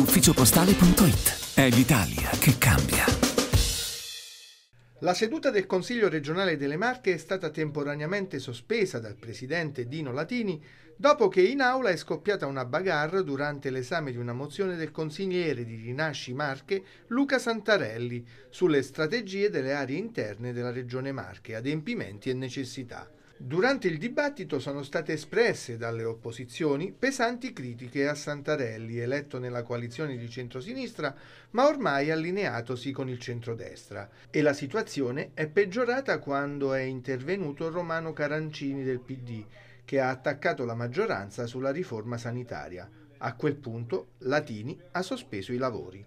ufficiopostale.it. È l'Italia che cambia. La seduta del Consiglio regionale delle Marche è stata temporaneamente sospesa dal presidente Dino Latini dopo che in aula è scoppiata una bagarre durante l'esame di una mozione del consigliere di Rinasci Marche Luca Santarelli sulle strategie delle aree interne della regione Marche, adempimenti e necessità. Durante il dibattito sono state espresse dalle opposizioni pesanti critiche a Santarelli, eletto nella coalizione di centrosinistra, ma ormai allineatosi con il centrodestra. E la situazione è peggiorata quando è intervenuto Romano Carancini del PD, che ha attaccato la maggioranza sulla riforma sanitaria. A quel punto Latini ha sospeso i lavori.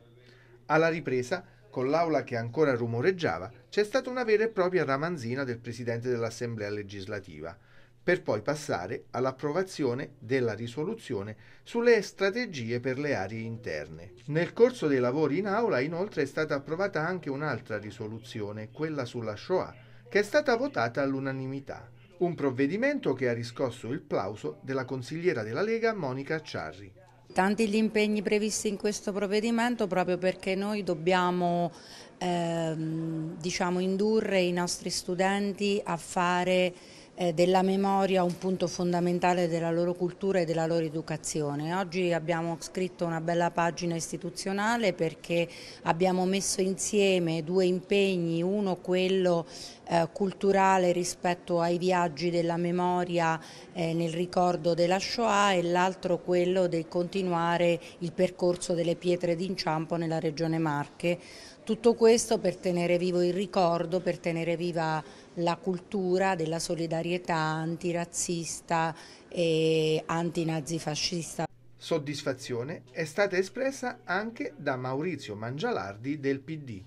Alla ripresa con l'aula che ancora rumoreggiava, c'è stata una vera e propria ramanzina del Presidente dell'Assemblea legislativa, per poi passare all'approvazione della risoluzione sulle strategie per le aree interne. Nel corso dei lavori in aula inoltre è stata approvata anche un'altra risoluzione, quella sulla Shoah, che è stata votata all'unanimità. Un provvedimento che ha riscosso il plauso della consigliera della Lega Monica Ciarri tanti gli impegni previsti in questo provvedimento proprio perché noi dobbiamo ehm, diciamo, indurre i nostri studenti a fare eh, della memoria un punto fondamentale della loro cultura e della loro educazione. Oggi abbiamo scritto una bella pagina istituzionale perché abbiamo messo insieme due impegni, uno quello eh, culturale rispetto ai viaggi della memoria eh, nel ricordo della Shoah e l'altro quello di continuare il percorso delle pietre d'inciampo nella regione Marche. Tutto questo per tenere vivo il ricordo, per tenere viva la cultura della solidarietà antirazzista e antinazifascista. Soddisfazione è stata espressa anche da Maurizio Mangialardi del PD.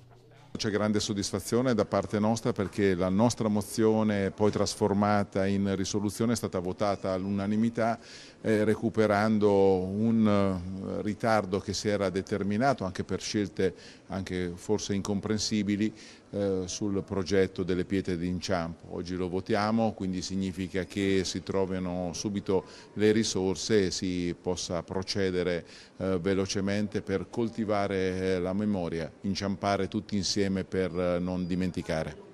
C'è grande soddisfazione da parte nostra perché la nostra mozione poi trasformata in risoluzione è stata votata all'unanimità eh, recuperando un eh, ritardo che si era determinato anche per scelte anche forse incomprensibili eh, sul progetto delle pietre d'inciampo. Oggi lo votiamo, quindi significa che si trovino subito le risorse e si possa procedere eh, velocemente per coltivare eh, la memoria, inciampare tutti insieme per eh, non dimenticare.